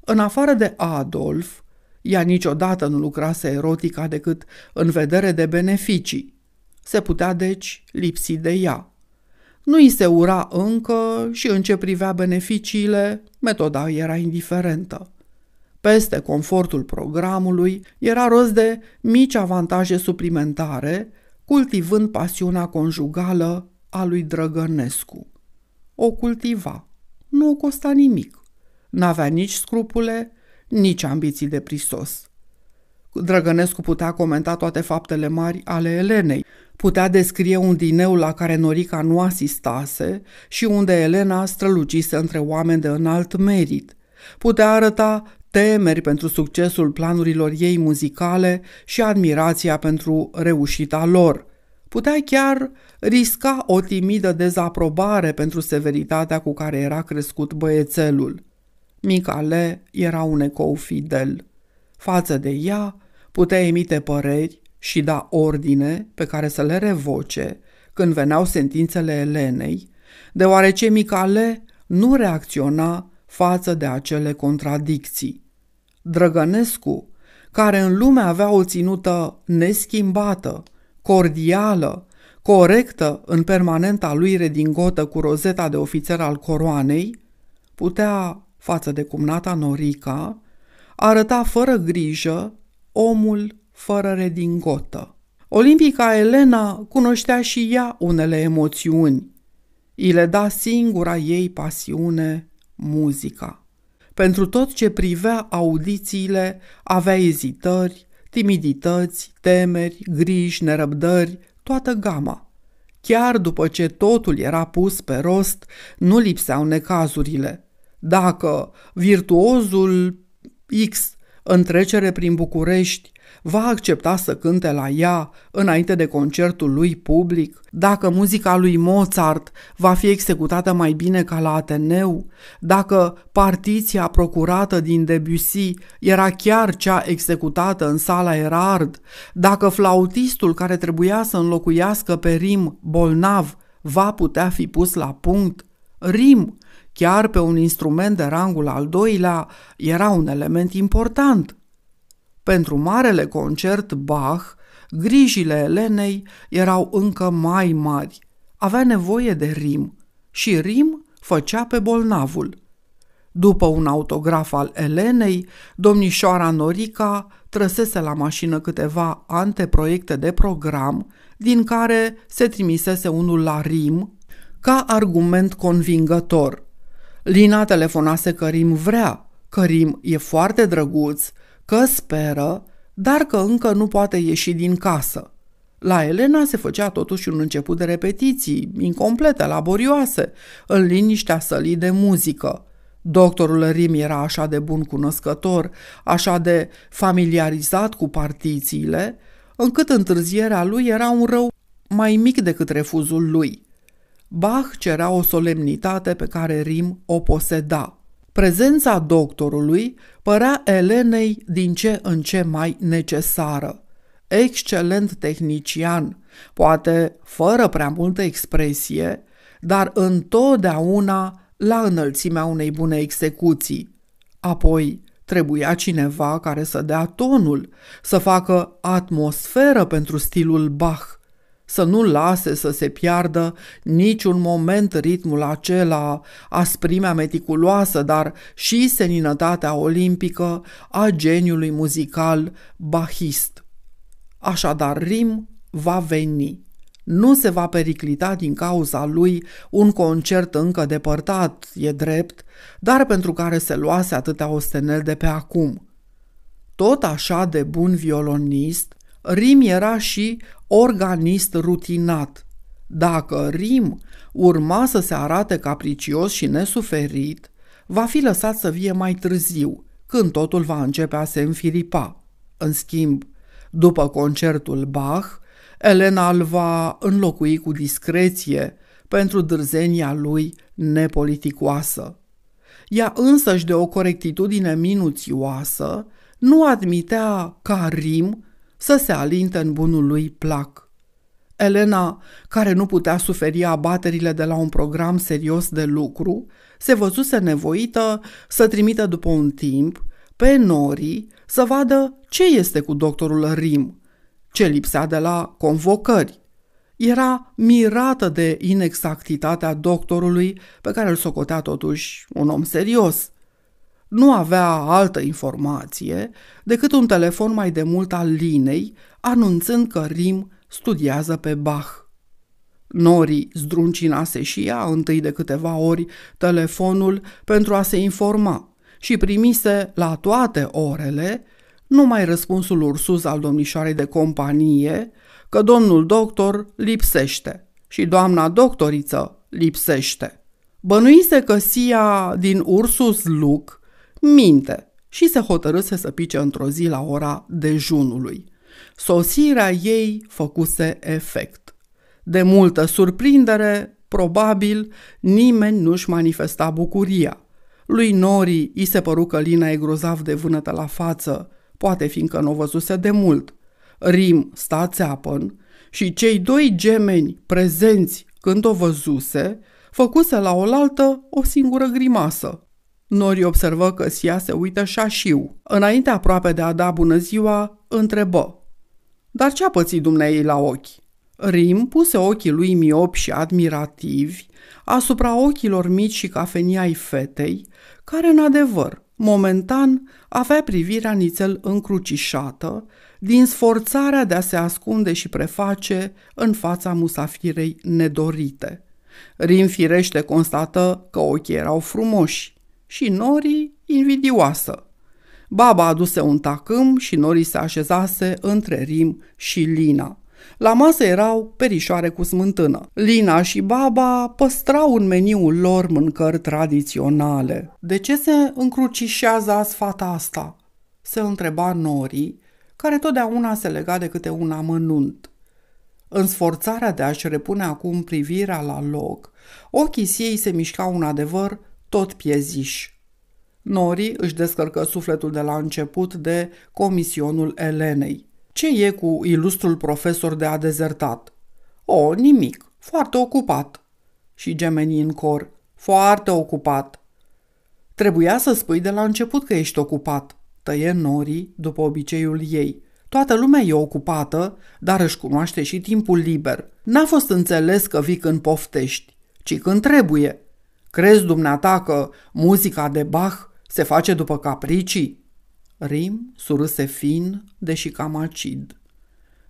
În afară de Adolf, ea niciodată nu lucrase erotica decât în vedere de beneficii. Se putea, deci, lipsi de ea. Nu îi se ura încă și în ce privea beneficiile, metoda era indiferentă. Peste confortul programului era rost de mici avantaje suplimentare, cultivând pasiunea conjugală a lui Drăgănescu. O cultiva. Nu o costa nimic. N-avea nici scrupule, nici ambiții de prisos. Drăgănescu putea comenta toate faptele mari ale Elenei, putea descrie un dineu la care Norica nu asistase și unde Elena strălucise între oameni de înalt merit. Putea arăta temeri pentru succesul planurilor ei muzicale și admirația pentru reușita lor. Putea chiar risca o timidă dezaprobare pentru severitatea cu care era crescut băiețelul. Micale era un ecou fidel. Față de ea putea emite păreri și da ordine pe care să le revoce când veneau sentințele Elenei, deoarece Micale nu reacționa față de acele contradicții. Drăgănescu, care în lume avea o ținută neschimbată, cordială, corectă în permanenta lui redingotă cu rozeta de ofițer al coroanei, putea față de cumnata Norica, arăta fără grijă omul fără redingotă. Olimpica Elena cunoștea și ea unele emoțiuni. I le da singura ei pasiune, muzica. Pentru tot ce privea audițiile, avea ezitări, timidități, temeri, griji, nerăbdări, toată gama. Chiar după ce totul era pus pe rost, nu lipseau necazurile – dacă virtuozul X în trecere prin București va accepta să cânte la ea înainte de concertul lui public, dacă muzica lui Mozart va fi executată mai bine ca la Ateneu, dacă partiția procurată din Debussy era chiar cea executată în sala Erard, dacă flautistul care trebuia să înlocuiască pe Rim bolnav va putea fi pus la punct, Rim, chiar pe un instrument de rangul al doilea, era un element important. Pentru marele concert Bach, grijile Elenei erau încă mai mari. Avea nevoie de rim și rim făcea pe bolnavul. După un autograf al Elenei, domnișoara Norica trăsese la mașină câteva anteproiecte de program, din care se trimisese unul la Rim ca argument convingător. Lina telefonase Cărim vrea. Cărim e foarte drăguț, că speră, dar că încă nu poate ieși din casă. La Elena se făcea totuși un început de repetiții, incomplete, laborioase, în liniștea sălii de muzică. Doctorul Rim era așa de bun cunoscător, așa de familiarizat cu partițiile, încât întârzierea lui era un rău mai mic decât refuzul lui. Bach cerea o solemnitate pe care Rim o poseda. Prezența doctorului părea Elenei din ce în ce mai necesară. Excelent tehnician, poate fără prea multă expresie, dar întotdeauna la înălțimea unei bune execuții. Apoi, trebuia cineva care să dea tonul, să facă atmosferă pentru stilul Bach să nu lase să se piardă niciun moment ritmul acela, asprimea meticuloasă, dar și seninătatea olimpică a geniului muzical bahist. Așadar, Rim va veni. Nu se va periclita din cauza lui un concert încă depărtat, e drept, dar pentru care se luase atâtea ostenel de pe acum. Tot așa de bun violonist, Rim era și organist rutinat. Dacă Rim urma să se arate capricios și nesuferit, va fi lăsat să vie mai târziu, când totul va începe a se înfiripa. În schimb, după concertul Bach, Elena îl va înlocui cu discreție pentru dârzenia lui nepoliticoasă. Ea însăși de o corectitudine minuțioasă nu admitea ca Rim să se alinte în bunul lui plac. Elena, care nu putea suferi abaterile de la un program serios de lucru, se văzuse nevoită să trimită după un timp pe Nori să vadă ce este cu doctorul Rim, ce lipsea de la convocări. Era mirată de inexactitatea doctorului, pe care îl socotea totuși un om serios – nu avea altă informație decât un telefon mai de mult al Linei, anunțând că Rim studiază pe Bach. Nori zdruncinase și ea întâi de câteva ori telefonul pentru a se informa și primise la toate orele numai răspunsul ursuz al domnișoarei de companie că domnul doctor lipsește și doamna doctoriță lipsește. Bănuise că Sia din Ursus Luc minte și se hotărâse să pice într-o zi la ora dejunului. Sosirea ei făcuse efect. De multă surprindere, probabil, nimeni nu-și manifesta bucuria. Lui Nori i se păru că Lina e grozav de vânătă la față, poate fiindcă nu o văzuse de mult. Rim sta țeapăn și cei doi gemeni prezenți când o văzuse, făcuse la oaltă o singură grimasă. Nori observă că Sia se uită șașiu. Înainte aproape de a da bună ziua, întrebă. Dar ce-a pățit dumneei la ochi? Rim puse ochii lui miopi și admirativi asupra ochilor mici și cafenii ai fetei, care, în adevăr, momentan avea privirea nițel încrucișată, din sforțarea de a se ascunde și preface în fața musafirei nedorite. Rim firește constată că ochii erau frumoși și Nori invidioasă. Baba aduse un tacâm și Nori se așezase între Rim și Lina. La masă erau perișoare cu smântână. Lina și baba păstrau în meniul lor mâncări tradiționale. De ce se încrucișează asfata asta? Se întreba Nori, care totdeauna se lega de câte un amănunt. În sforțarea de a-și repune acum privirea la loc, ochii ei se mișcau un adevăr tot pieziș. Nori își descărcă sufletul de la început de comisionul Elenei. Ce e cu ilustrul profesor de a dezertat? O, nimic, foarte ocupat. Și gemenii în cor, foarte ocupat. Trebuia să spui de la început că ești ocupat, tăie Nori după obiceiul ei. Toată lumea e ocupată, dar își cunoaște și timpul liber. N-a fost înțeles că vii când poftești, ci când trebuie – Crezi dumneata că muzica de Bach se face după capricii? Rim surâse fin, deși cam acid.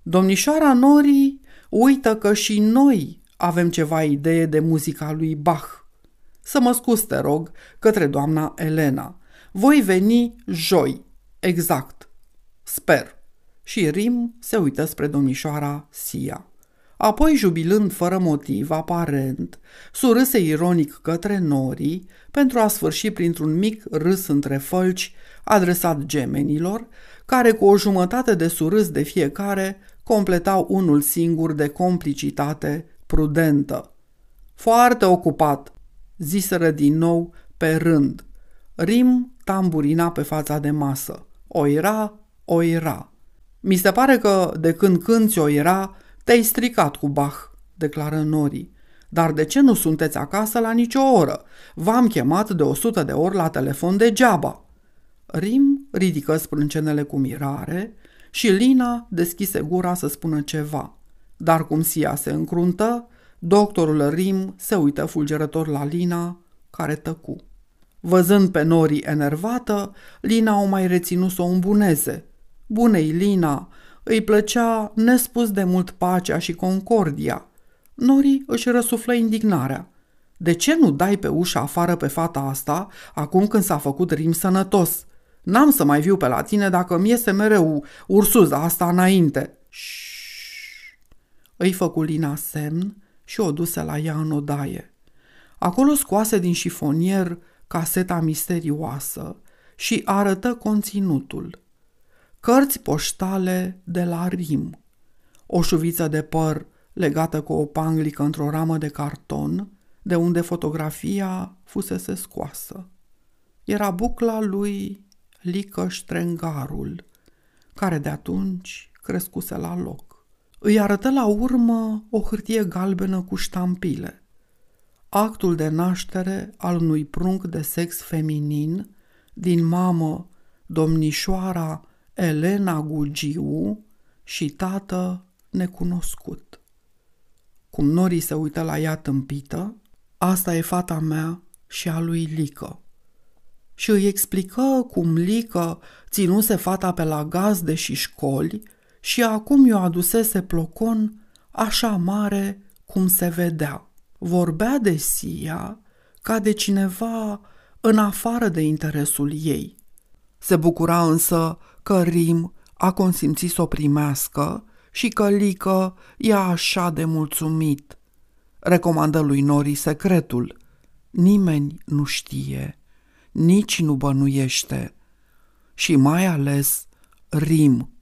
Domnișoara Nori uită că și noi avem ceva idee de muzica lui Bach. Să mă scuz, te rog, către doamna Elena. Voi veni joi, exact. Sper. Și Rim se uită spre domnișoara Sia. Apoi, jubilând fără motiv, aparent, surâse ironic către norii, pentru a sfârși printr-un mic râs între fălci adresat gemenilor, care cu o jumătate de surâs de fiecare completau unul singur de complicitate prudentă. Foarte ocupat, ziseră din nou pe rând. Rim tamburina pe fața de masă. Oira, oira. Mi se pare că de când când ți-o era, te-ai stricat cu Bach, declară Nori. Dar de ce nu sunteți acasă la nicio oră? V-am chemat de o sută de ori la telefon degeaba. Rim ridică sprâncenele cu mirare și Lina deschise gura să spună ceva. Dar cum Sia se încruntă, doctorul Rim se uită fulgerător la Lina, care tăcu. Văzând pe Nori enervată, Lina o mai reținut să o îmbuneze. Bunei Lina, îi plăcea nespus de mult pacea și concordia. Nori își răsuflă indignarea. De ce nu dai pe ușa afară pe fata asta, acum când s-a făcut rim sănătos? N-am să mai viu pe la tine dacă mi iese mereu ursuza asta înainte. Îi făcu Lina semn și o duse la ea în odaie. Acolo scoase din șifonier caseta misterioasă și arătă conținutul – cărți poștale de la Rim, o șuviță de păr legată cu o panglică într-o ramă de carton, de unde fotografia fusese scoasă. Era bucla lui Lică Ștrengarul, care de atunci crescuse la loc. Îi arătă la urmă o hârtie galbenă cu ștampile. Actul de naștere al unui prunc de sex feminin, din mamă, domnișoara Elena Gugiu și tată necunoscut. Cum norii se uită la ea tâmpită, asta e fata mea și a lui Lică. Și îi explică cum Lică ținuse fata pe la gazde și școli și acum i-o adusese plocon așa mare cum se vedea. Vorbea de Sia ca de cineva în afară de interesul ei. Se bucura însă că Rim a consimțit să o primească și că Lică e așa de mulțumit. Recomandă lui Nori secretul. Nimeni nu știe, nici nu bănuiește. Și mai ales Rim